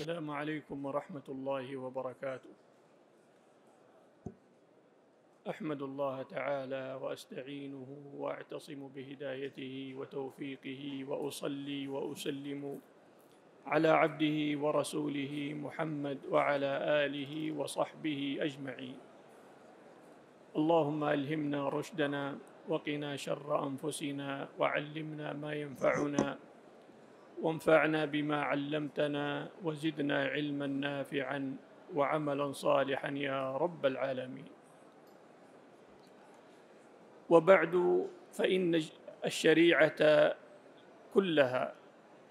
السلام عليكم ورحمة الله وبركاته. أحمد الله تعالى وأستعينه وأعتصم بهدايته وتوفيقه وأصلي وأسلم على عبده ورسوله محمد وعلى آله وصحبه أجمعين. اللهم ألهمنا رشدنا وقنا شر أنفسنا وعلمنا ما ينفعنا وانفعنا بما علمتنا وزدنا علما نافعا وعملا صالحا يا رب العالمين وبعد فان الشريعه كلها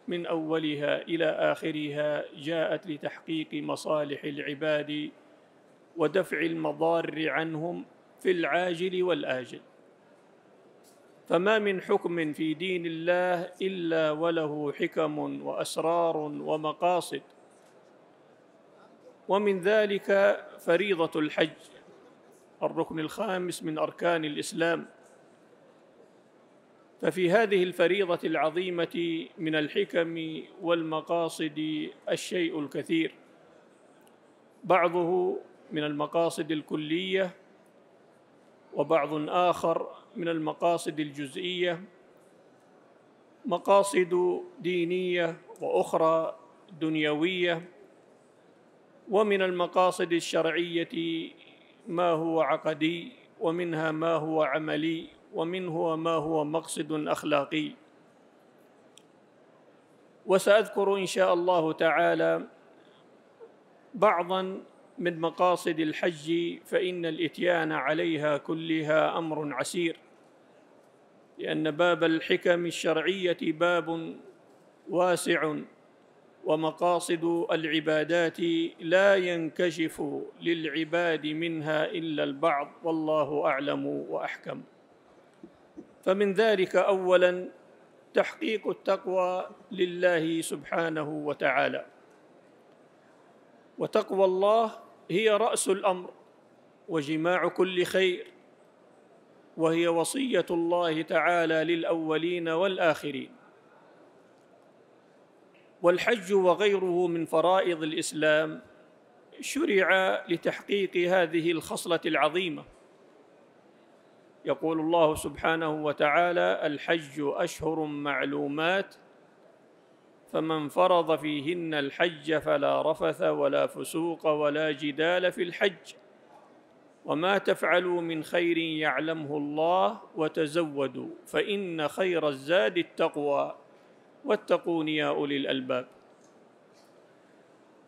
من اولها الى اخرها جاءت لتحقيق مصالح العباد ودفع المضار عنهم في العاجل والاجل فما من حكم في دين الله الا وله حكم واسرار ومقاصد ومن ذلك فريضه الحج الركن الخامس من اركان الاسلام ففي هذه الفريضه العظيمه من الحكم والمقاصد الشيء الكثير بعضه من المقاصد الكليه وبعض آخر من المقاصد الجزئية مقاصد دينية وأخرى دنيوية ومن المقاصد الشرعية ما هو عقدي ومنها ما هو عملي ومنه ما هو مقصد أخلاقي وسأذكر إن شاء الله تعالى بعضا من مقاصد الحج فإن الإتيان عليها كلها أمر عسير لأن باب الحكم الشرعية باب واسع ومقاصد العبادات لا ينكشف للعباد منها إلا البعض والله أعلم وأحكم فمن ذلك أولاً تحقيق التقوى لله سبحانه وتعالى وتقوى الله هي راس الامر وجماع كل خير وهي وصيه الله تعالى للاولين والاخرين والحج وغيره من فرائض الاسلام شرع لتحقيق هذه الخصله العظيمه يقول الله سبحانه وتعالى الحج اشهر معلومات فمن فرض فيهن الحج فلا رفث ولا فسوق ولا جدال في الحج وما تفعلوا من خير يعلمه الله وتزودوا فان خير الزاد التقوى واتقون يا اولي الالباب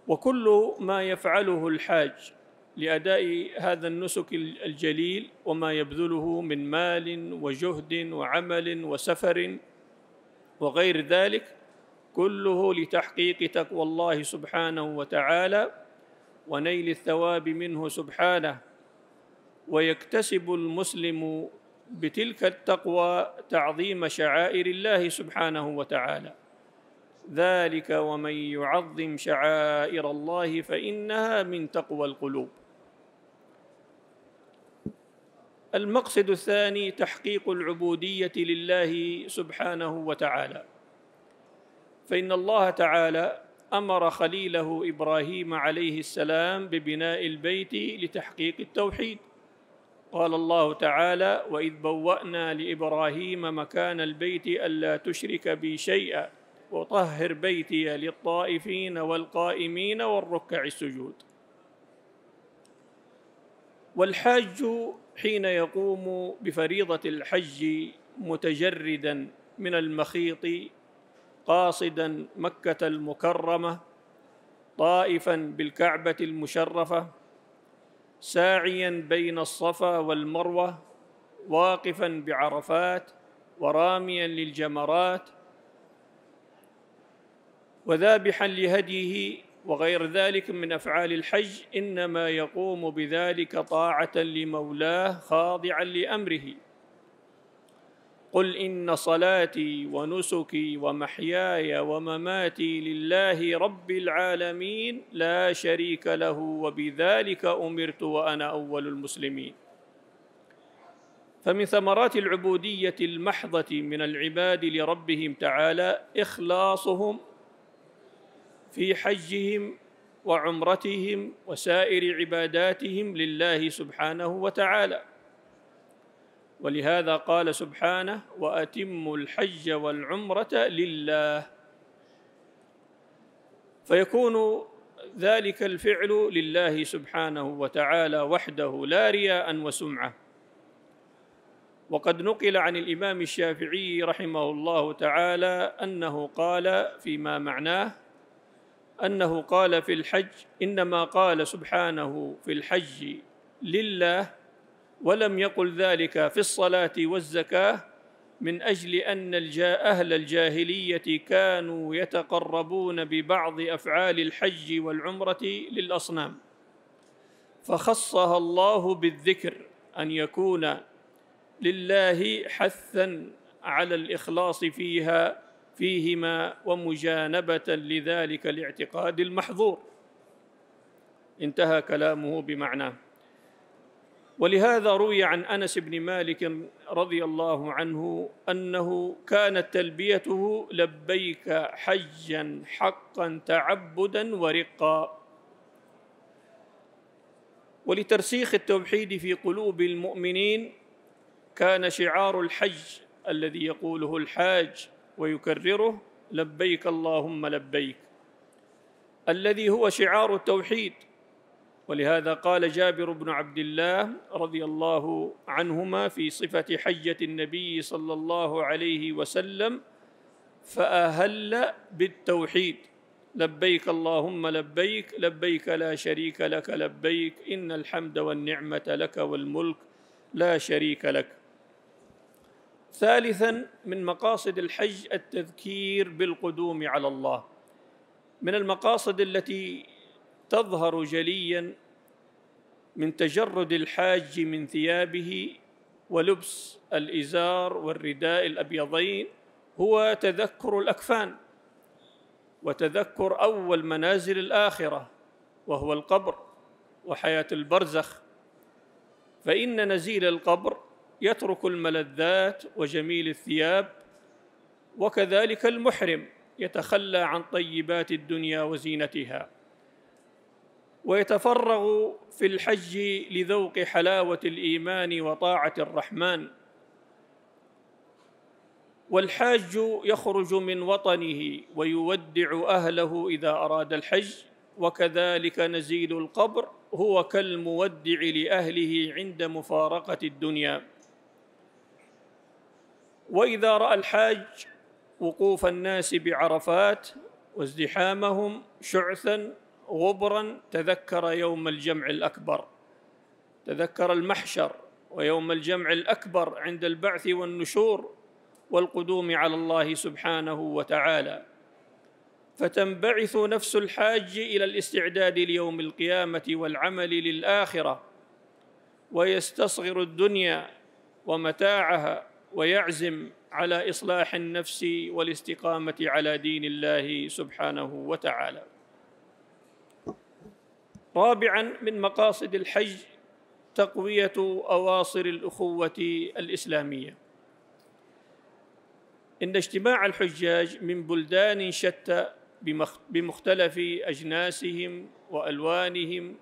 وكل ما يفعله الحاج لاداء هذا النسك الجليل وما يبذله من مال وجهد وعمل وسفر وغير ذلك كله لتحقيق تقوى الله سبحانه وتعالى ونيل الثواب منه سبحانه ويكتسب المسلم بتلك التقوى تعظيم شعائر الله سبحانه وتعالى ذلك ومن يعظم شعائر الله فانها من تقوى القلوب المقصد الثاني تحقيق العبوديه لله سبحانه وتعالى فان الله تعالى امر خليله ابراهيم عليه السلام ببناء البيت لتحقيق التوحيد قال الله تعالى واذ بوانا لابراهيم مكان البيت الا تشرك بي شيئا وطهر بيتي للطائفين والقائمين والركع السجود والحاج حين يقوم بفريضه الحج متجردا من المخيط قاصدا مكه المكرمه طائفا بالكعبه المشرفه ساعيا بين الصفا والمروه واقفا بعرفات وراميا للجمرات وذابحا لهديه وغير ذلك من افعال الحج انما يقوم بذلك طاعه لمولاه خاضعا لامره قل ان صلاتي ونسكي ومحياي ومماتي لله رب العالمين لا شريك له وبذلك امرت وانا اول المسلمين فمن ثمرات العبوديه المحضه من العباد لربهم تعالى اخلاصهم في حجهم وعمرتهم وسائر عباداتهم لله سبحانه وتعالى ولهذا قال سبحانه واتموا الحج والعمره لله فيكون ذلك الفعل لله سبحانه وتعالى وحده لا رياء وسمعه وقد نقل عن الامام الشافعي رحمه الله تعالى انه قال فيما معناه انه قال في الحج انما قال سبحانه في الحج لله ولم يقل ذلك في الصلاة والزكاة من أجل أن أهل الجاهلية كانوا يتقربون ببعض أفعال الحج والعمرة للأصنام فخصها الله بالذكر أن يكون لله حثا على الإخلاص فيها فيهما ومجانبة لذلك الاعتقاد المحظور انتهى كلامه بمعناه ولهذا روي عن انس بن مالك رضي الله عنه انه كانت تلبيته لبيك حجا حقا تعبدا ورقا ولترسيخ التوحيد في قلوب المؤمنين كان شعار الحج الذي يقوله الحاج ويكرره لبيك اللهم لبيك الذي هو شعار التوحيد ولهذا قال جابر بن عبد الله رضي الله عنهما في صفه حجه النبي صلى الله عليه وسلم فاهل بالتوحيد لبيك اللهم لبيك لبيك لا شريك لك لبيك ان الحمد والنعمه لك والملك لا شريك لك ثالثا من مقاصد الحج التذكير بالقدوم على الله من المقاصد التي تظهر جليا من تجرد الحاج من ثيابه ولبس الازار والرداء الابيضين هو تذكر الاكفان وتذكر اول منازل الاخره وهو القبر وحياه البرزخ فان نزيل القبر يترك الملذات وجميل الثياب وكذلك المحرم يتخلى عن طيبات الدنيا وزينتها ويتفرغ في الحج لذوق حلاوه الايمان وطاعه الرحمن والحاج يخرج من وطنه ويودع اهله اذا اراد الحج وكذلك نزيل القبر هو كالمودع لاهله عند مفارقه الدنيا واذا راى الحاج وقوف الناس بعرفات وازدحامهم شعثا غبرا تذكر يوم الجمع الاكبر تذكر المحشر ويوم الجمع الاكبر عند البعث والنشور والقدوم على الله سبحانه وتعالى فتنبعث نفس الحاج الى الاستعداد ليوم القيامه والعمل للاخره ويستصغر الدنيا ومتاعها ويعزم على اصلاح النفس والاستقامه على دين الله سبحانه وتعالى رابعا من مقاصد الحج تقويه اواصر الاخوه الاسلاميه ان اجتماع الحجاج من بلدان شتى بمختلف اجناسهم والوانهم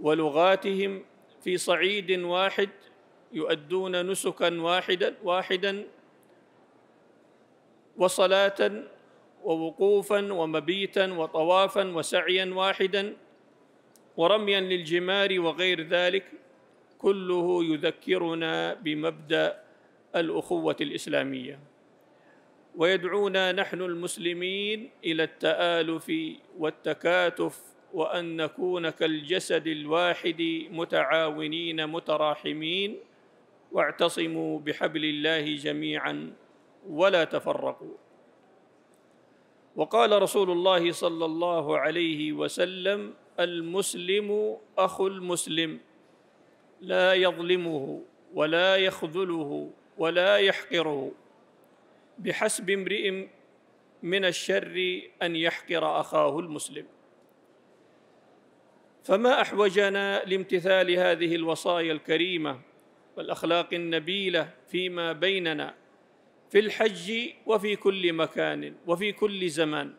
ولغاتهم في صعيد واحد يؤدون نسكا واحدا واحدا وصلاه ووقوفا ومبيتا وطوافا وسعيا واحدا ورميا للجمار وغير ذلك كله يذكرنا بمبدا الاخوه الاسلاميه ويدعونا نحن المسلمين الى التالف والتكاتف وان نكون كالجسد الواحد متعاونين متراحمين واعتصموا بحبل الله جميعا ولا تفرقوا وقال رسول الله صلى الله عليه وسلم المسلم اخو المسلم لا يظلمه ولا يخذله ولا يحقره بحسب امرئ من الشر ان يحقر اخاه المسلم فما احوجنا لامتثال هذه الوصايا الكريمه والاخلاق النبيله فيما بيننا في الحج وفي كل مكان وفي كل زمان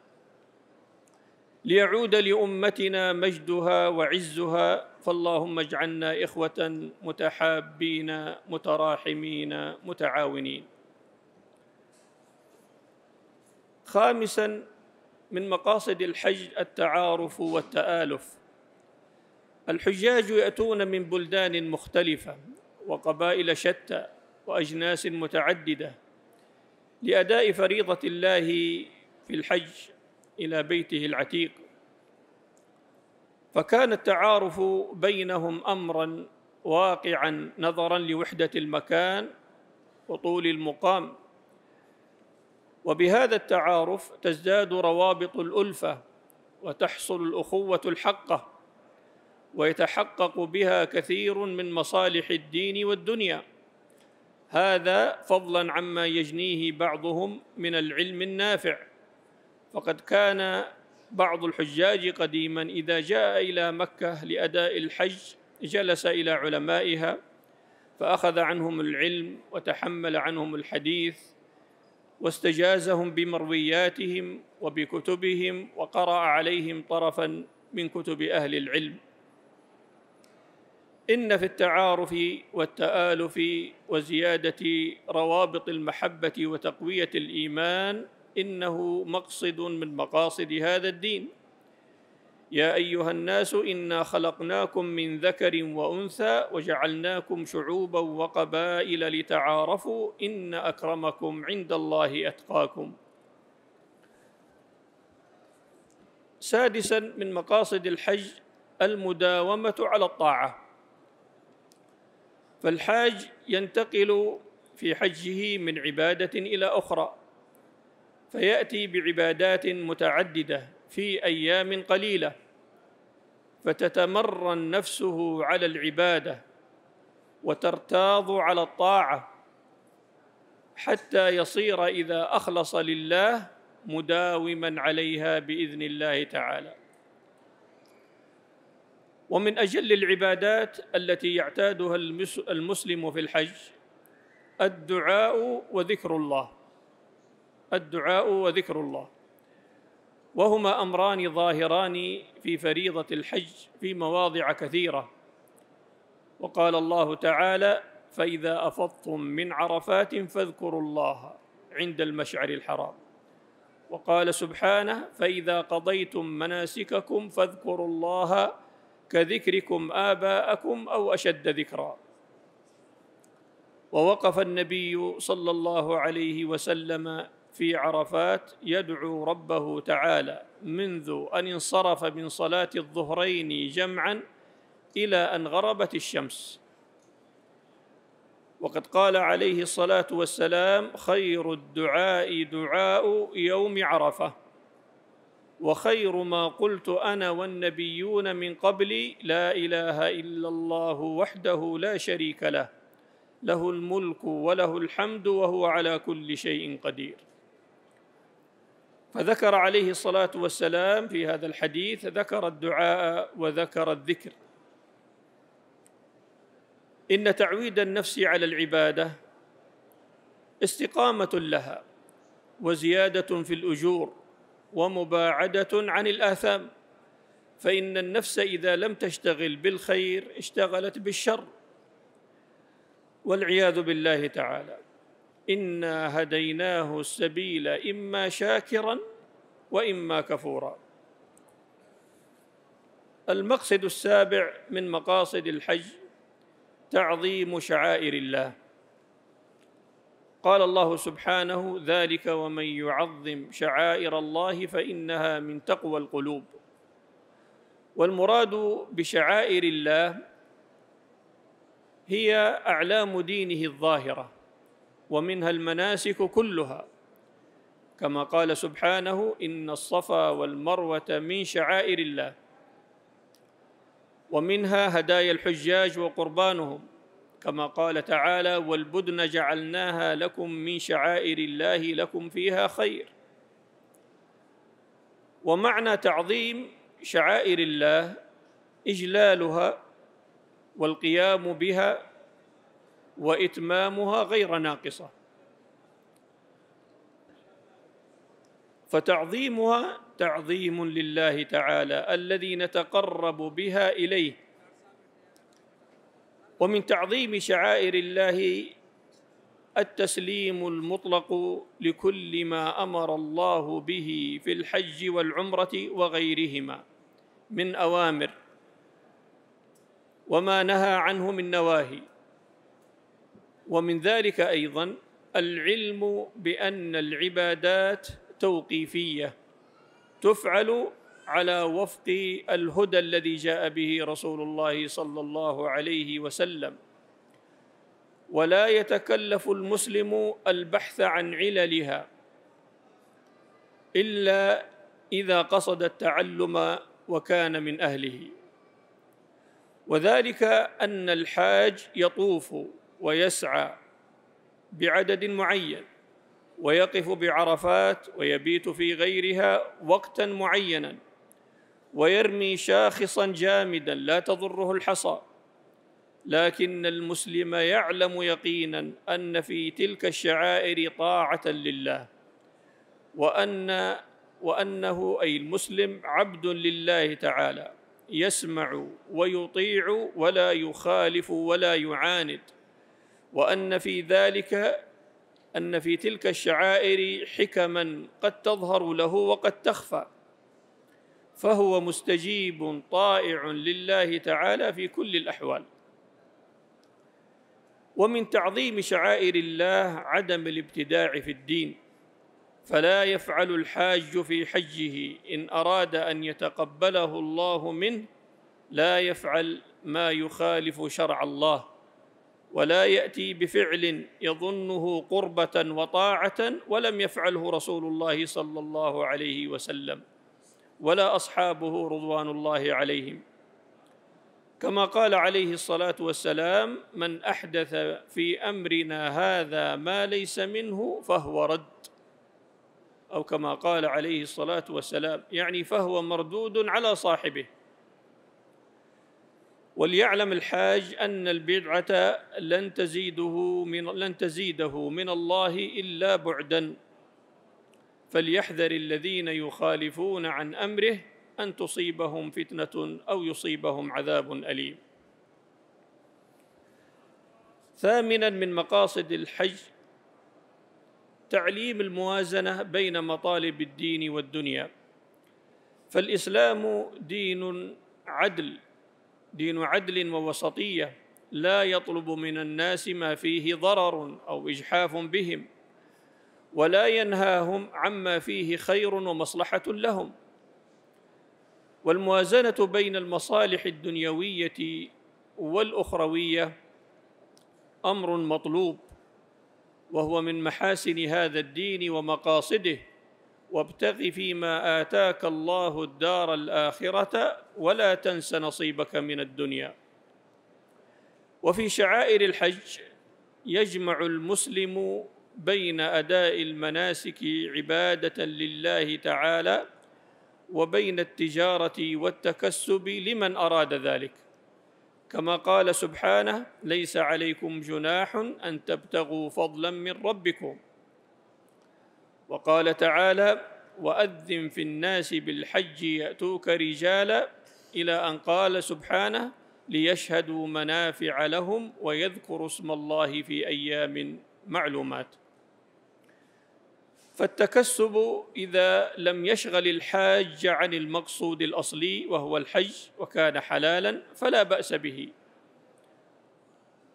ليعود لامتنا مجدها وعزها فاللهم اجعلنا اخوه متحابين متراحمين متعاونين خامسا من مقاصد الحج التعارف والتالف الحجاج ياتون من بلدان مختلفه وقبائل شتى واجناس متعدده لاداء فريضه الله في الحج الى بيته العتيق فكان التعارف بينهم امرا واقعا نظرا لوحده المكان وطول المقام وبهذا التعارف تزداد روابط الالفه وتحصل الاخوه الحقه ويتحقق بها كثير من مصالح الدين والدنيا هذا فضلا عما يجنيه بعضهم من العلم النافع فقد كان بعض الحجاج قديما إذا جاء إلى مكة لأداء الحج جلس إلى علمائها فأخذ عنهم العلم وتحمل عنهم الحديث واستجازهم بمروياتهم وبكتبهم وقرأ عليهم طرفا من كتب أهل العلم إن في التعارف والتآلف وزيادة روابط المحبة وتقوية الإيمان انه مقصد من مقاصد هذا الدين يا ايها الناس انا خلقناكم من ذكر وانثى وجعلناكم شعوبا وقبائل لتعارفوا ان اكرمكم عند الله اتقاكم سادسا من مقاصد الحج المداومه على الطاعه فالحاج ينتقل في حجه من عباده الى اخرى فياتي بعبادات متعدده في ايام قليله فتتمرن نفسه على العباده وترتاض على الطاعه حتى يصير اذا اخلص لله مداوما عليها باذن الله تعالى ومن اجل العبادات التي يعتادها المسلم في الحج الدعاء وذكر الله الدعاء وذكر الله وهما امران ظاهران في فريضه الحج في مواضع كثيره وقال الله تعالى فاذا افضتم من عرفات فاذكروا الله عند المشعر الحرام وقال سبحانه فاذا قضيتم مناسككم فاذكروا الله كذكركم اباءكم او اشد ذكرا ووقف النبي صلى الله عليه وسلم في عرفات يدعو ربه تعالى منذ ان انصرف من صلاه الظهرين جمعا الى ان غربت الشمس وقد قال عليه الصلاه والسلام خير الدعاء دعاء يوم عرفه وخير ما قلت انا والنبيون من قبلي لا اله الا الله وحده لا شريك له له الملك وله الحمد وهو على كل شيء قدير فذكر عليه الصلاه والسلام في هذا الحديث ذكر الدعاء وذكر الذكر ان تعويد النفس على العباده استقامه لها وزياده في الاجور ومباعده عن الاثام فان النفس اذا لم تشتغل بالخير اشتغلت بالشر والعياذ بالله تعالى انا هديناه السبيل اما شاكرا واما كفورا المقصد السابع من مقاصد الحج تعظيم شعائر الله قال الله سبحانه ذلك ومن يعظم شعائر الله فانها من تقوى القلوب والمراد بشعائر الله هي اعلام دينه الظاهره ومنها المناسك كلها كما قال سبحانه ان الصفا والمروه من شعائر الله ومنها هدايا الحجاج وقربانهم كما قال تعالى والبدن جعلناها لكم من شعائر الله لكم فيها خير ومعنى تعظيم شعائر الله اجلالها والقيام بها واتمامها غير ناقصه فتعظيمها تعظيم لله تعالى الذي نتقرب بها اليه ومن تعظيم شعائر الله التسليم المطلق لكل ما امر الله به في الحج والعمره وغيرهما من اوامر وما نهى عنه من نواهي ومن ذلك ايضا العلم بان العبادات توقيفيه تفعل على وفق الهدى الذي جاء به رسول الله صلى الله عليه وسلم ولا يتكلف المسلم البحث عن عللها الا اذا قصد التعلم وكان من اهله وذلك ان الحاج يطوف ويسعى بعدد معين ويقف بعرفات ويبيت في غيرها وقتا معينا ويرمي شاخصا جامدا لا تضره الحصى لكن المسلم يعلم يقينا ان في تلك الشعائر طاعه لله وان وانه اي المسلم عبد لله تعالى يسمع ويطيع ولا يخالف ولا يعاند وان في ذلك ان في تلك الشعائر حكما قد تظهر له وقد تخفى فهو مستجيب طائع لله تعالى في كل الاحوال ومن تعظيم شعائر الله عدم الابتداع في الدين فلا يفعل الحاج في حجه ان اراد ان يتقبله الله منه لا يفعل ما يخالف شرع الله ولا ياتي بفعل يظنه قربه وطاعه ولم يفعله رسول الله صلى الله عليه وسلم ولا اصحابه رضوان الله عليهم كما قال عليه الصلاه والسلام من احدث في امرنا هذا ما ليس منه فهو رد او كما قال عليه الصلاه والسلام يعني فهو مردود على صاحبه وليعلم الحاج أن البدعة لن تزيده من لن تزيده من الله إلا بعدا فليحذر الذين يخالفون عن أمره أن تصيبهم فتنة أو يصيبهم عذاب أليم ثامنا من مقاصد الحج تعليم الموازنه بين مطالب الدين والدنيا فالاسلام دين عدل دين عدل ووسطيه لا يطلب من الناس ما فيه ضرر او اجحاف بهم ولا ينهاهم عما فيه خير ومصلحه لهم والموازنه بين المصالح الدنيويه والاخرويه امر مطلوب وهو من محاسن هذا الدين ومقاصده وابتغ فيما اتاك الله الدار الاخره ولا تنس نصيبك من الدنيا وفي شعائر الحج يجمع المسلم بين اداء المناسك عباده لله تعالى وبين التجاره والتكسب لمن اراد ذلك كما قال سبحانه ليس عليكم جناح ان تبتغوا فضلا من ربكم وقال تعالى وأذن في الناس بالحج يأتوك رجالا إلى أن قال سبحانه ليشهدوا منافع لهم ويذكروا اسم الله في أيام معلومات فالتكسب إذا لم يشغل الحاج عن المقصود الأصلي وهو الحج وكان حلالا فلا بأس به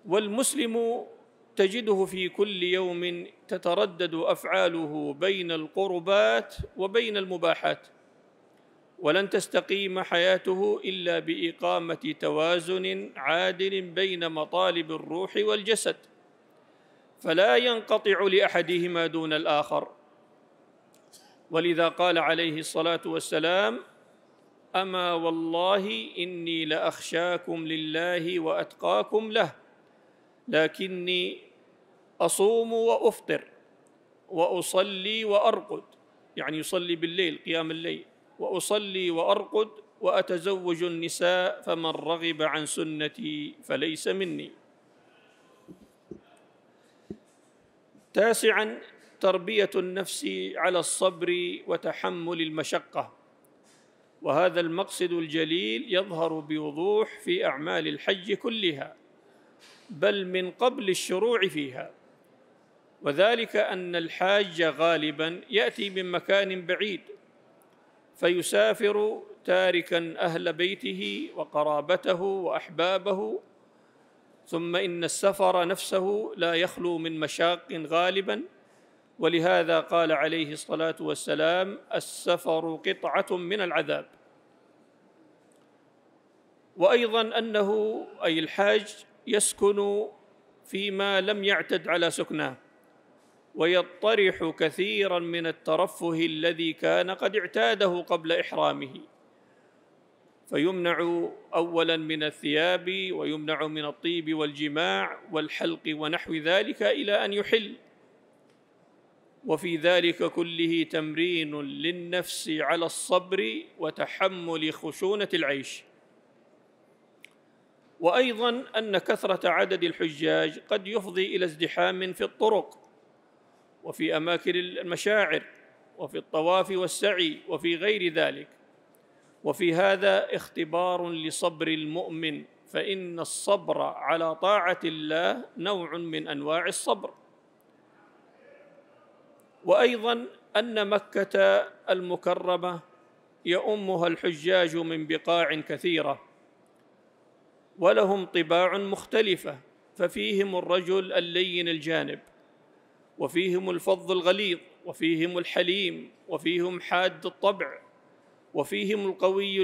والمسلم تجده في كل يوم تتردد افعاله بين القربات وبين المباحات ولن تستقيم حياته الا باقامه توازن عادل بين مطالب الروح والجسد فلا ينقطع لاحدهما دون الاخر ولذا قال عليه الصلاه والسلام اما والله اني لاخشاكم لله واتقاكم له لكني اصوم وافطر واصلي وارقد يعني يصلي بالليل قيام الليل واصلي وارقد واتزوج النساء فمن رغب عن سنتي فليس مني تاسعا تربيه النفس على الصبر وتحمل المشقه وهذا المقصد الجليل يظهر بوضوح في اعمال الحج كلها بل من قبل الشروع فيها وذلك ان الحاج غالبا ياتي من مكان بعيد فيسافر تاركا اهل بيته وقرابته واحبابه ثم ان السفر نفسه لا يخلو من مشاق غالبا ولهذا قال عليه الصلاه والسلام السفر قطعه من العذاب وايضا انه اي الحاج يسكن فيما لم يعتد على سكناه ويطرح كثيرا من الترفه الذي كان قد اعتاده قبل احرامه فيمنع اولا من الثياب ويمنع من الطيب والجماع والحلق ونحو ذلك الى ان يحل وفي ذلك كله تمرين للنفس على الصبر وتحمل خشونه العيش وايضا ان كثره عدد الحجاج قد يفضي الى ازدحام في الطرق وفي اماكن المشاعر وفي الطواف والسعي وفي غير ذلك وفي هذا اختبار لصبر المؤمن فان الصبر على طاعه الله نوع من انواع الصبر وايضا ان مكه المكرمه يؤمها الحجاج من بقاع كثيره ولهم طباع مختلفه ففيهم الرجل اللين الجانب وفيهم الفظ الغليظ وفيهم الحليم وفيهم حاد الطبع وفيهم القوي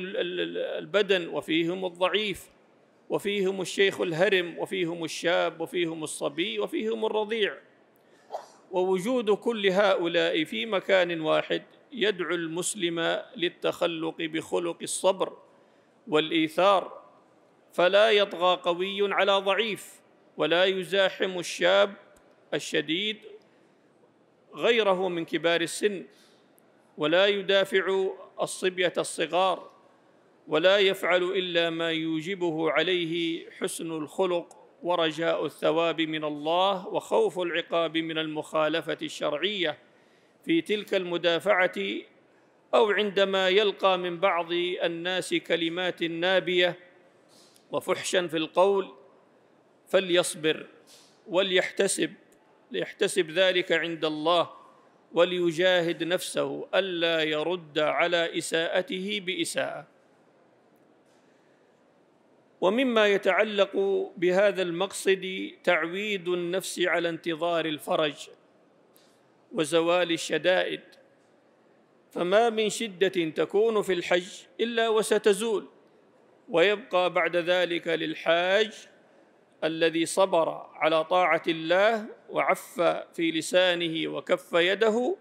البدن وفيهم الضعيف وفيهم الشيخ الهرم وفيهم الشاب وفيهم الصبي وفيهم الرضيع ووجود كل هؤلاء في مكان واحد يدعو المسلم للتخلق بخلق الصبر والايثار فلا يطغى قوي على ضعيف ولا يزاحم الشاب الشديد غيره من كبار السن ولا يدافع الصبيه الصغار ولا يفعل الا ما يوجبه عليه حسن الخلق ورجاء الثواب من الله وخوف العقاب من المخالفه الشرعيه في تلك المدافعه او عندما يلقى من بعض الناس كلمات نابيه وفحشا في القول فليصبر وليحتسب ليحتسب ذلك عند الله وليجاهد نفسه الا يرد على اساءته باساءه ومما يتعلق بهذا المقصد تعويد النفس على انتظار الفرج وزوال الشدائد فما من شده تكون في الحج الا وستزول ويبقى بعد ذلك للحاج الذي صبر على طاعه الله وعف في لسانه وكف يده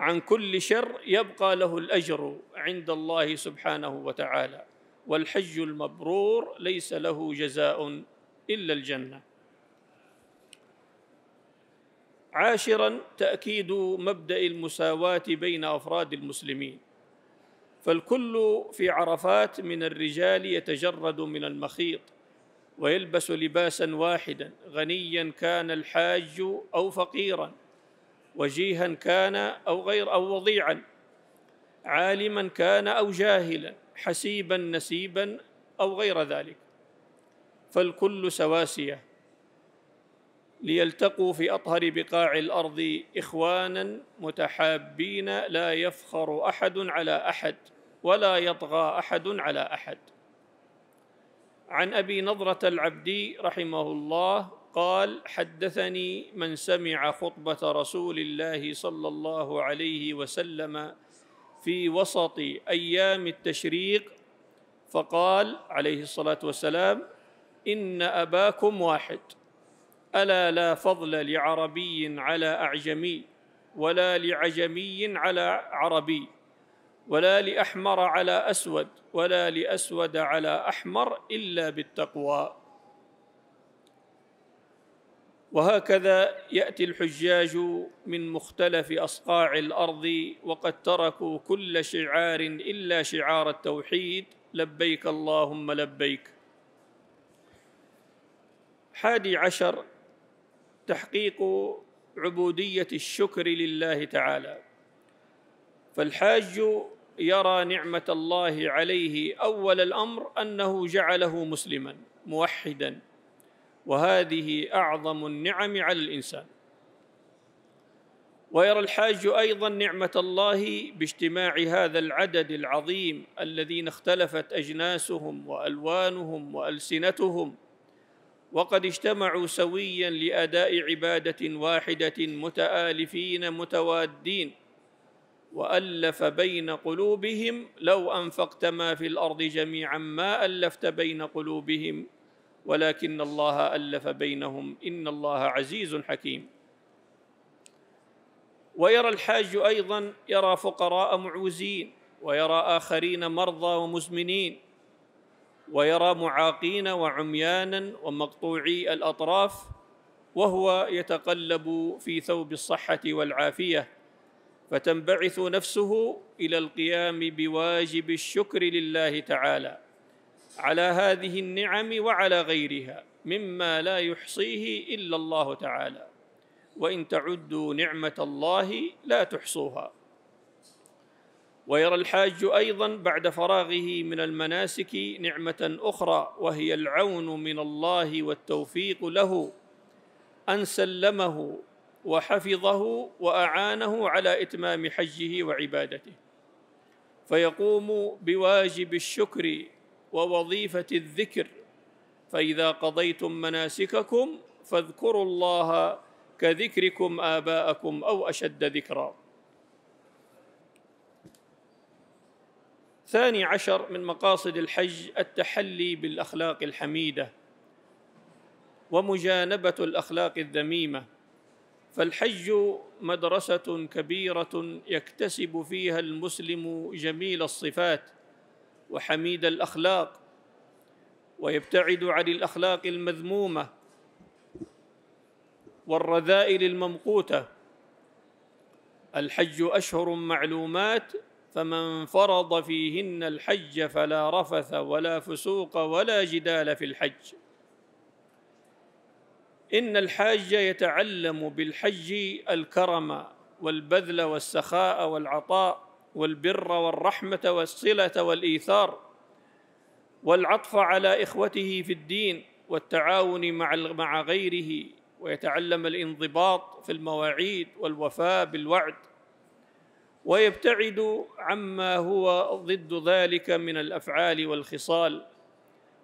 عن كل شر يبقى له الاجر عند الله سبحانه وتعالى والحج المبرور ليس له جزاء الا الجنه عاشرا تاكيد مبدا المساواه بين افراد المسلمين فالكل في عرفات من الرجال يتجرد من المخيط ويلبس لباسا واحدا غنيا كان الحاج او فقيرا وجيها كان او غير او وضيعا عالما كان او جاهلا حسيبا نسيبا او غير ذلك فالكل سواسيه ليلتقوا في اطهر بقاع الارض اخوانا متحابين لا يفخر احد على احد ولا يطغى احد على احد عن ابي نضره العبدي رحمه الله قال حدثني من سمع خطبه رسول الله صلى الله عليه وسلم في وسط ايام التشريق فقال عليه الصلاه والسلام ان اباكم واحد الا لا فضل لعربي على اعجمي ولا لعجمي على عربي ولا لأحمر على أسود ولا لأسود على أحمر إلا بالتقوى وهكذا ياتي الحجاج من مختلف اصقاع الارض وقد تركوا كل شعار الا شعار التوحيد لبيك اللهم لبيك حادي عشر تحقيق عبوديه الشكر لله تعالى فالحاج يرى نعمه الله عليه اول الامر انه جعله مسلما موحدا وهذه اعظم النعم على الانسان ويرى الحاج ايضا نعمه الله باجتماع هذا العدد العظيم الذين اختلفت اجناسهم والوانهم والسنتهم وقد اجتمعوا سويا لاداء عباده واحده متالفين متوادين والف بين قلوبهم لو انفقت ما في الارض جميعا ما الفت بين قلوبهم ولكن الله الف بينهم ان الله عزيز حكيم ويرى الحاج ايضا يرى فقراء معوزين ويرى اخرين مرضى ومزمنين ويرى معاقين وعميانا ومقطوعي الاطراف وهو يتقلب في ثوب الصحه والعافيه فتنبعث نفسه الى القيام بواجب الشكر لله تعالى على هذه النعم وعلى غيرها مما لا يحصيه الا الله تعالى وان تعدوا نعمه الله لا تحصوها ويرى الحاج ايضا بعد فراغه من المناسك نعمه اخرى وهي العون من الله والتوفيق له ان سلمه وحفظه واعانه على اتمام حجه وعبادته فيقوم بواجب الشكر ووظيفه الذكر فاذا قضيتم مناسككم فاذكروا الله كذكركم اباءكم او اشد ذكرا ثاني عشر من مقاصد الحج التحلي بالاخلاق الحميده ومجانبه الاخلاق الذميمه فالحج مدرسه كبيره يكتسب فيها المسلم جميل الصفات وحميد الاخلاق ويبتعد عن الاخلاق المذمومه والرذائل الممقوته الحج اشهر معلومات فمن فرض فيهن الحج فلا رفث ولا فسوق ولا جدال في الحج إن الحاج يتعلم بالحج الكرم والبذل والسخاء والعطاء والبر والرحمة والصلة والإيثار والعطف على إخوته في الدين والتعاون مع غيره ويتعلم الانضباط في المواعيد والوفاء بالوعد ويبتعد عما هو ضد ذلك من الافعال والخصال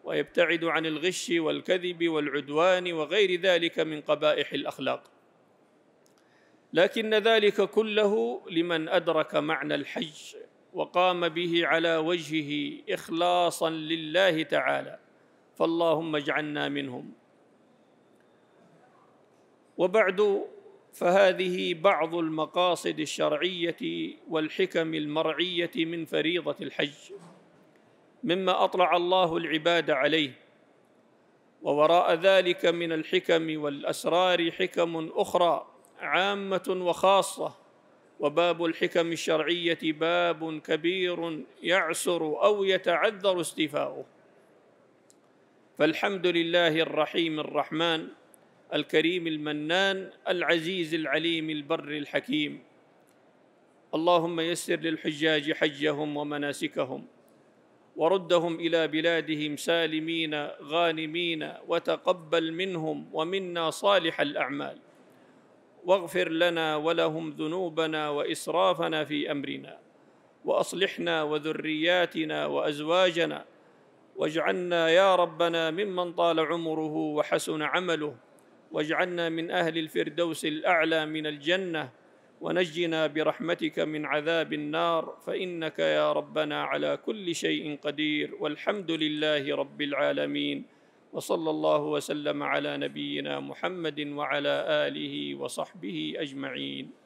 ويبتعد عن الغش والكذب والعدوان وغير ذلك من قبائح الاخلاق لكن ذلك كله لمن ادرك معنى الحج وقام به على وجهه اخلاصا لله تعالى فاللهم اجعلنا منهم وبعد فهذه بعض المقاصد الشرعيه والحكم المرعيه من فريضه الحج مما اطلع الله العباد عليه ووراء ذلك من الحكم والاسرار حكم اخرى عامه وخاصه وباب الحكم الشرعيه باب كبير يعسر او يتعذر استيفاؤه فالحمد لله الرحيم الرحمن الكريم المنان العزيز العليم البر الحكيم اللهم يسر للحجاج حجهم ومناسكهم وردهم الى بلادهم سالمين غانمين وتقبل منهم ومنا صالح الاعمال واغفر لنا ولهم ذنوبنا واسرافنا في امرنا واصلحنا وذرياتنا وازواجنا واجعلنا يا ربنا ممن طال عمره وحسن عمله واجعلنا من اهل الفردوس الاعلى من الجنه ونجنا برحمتك من عذاب النار فانك يا ربنا على كل شيء قدير والحمد لله رب العالمين وصلى الله وسلم على نبينا محمد وعلى اله وصحبه اجمعين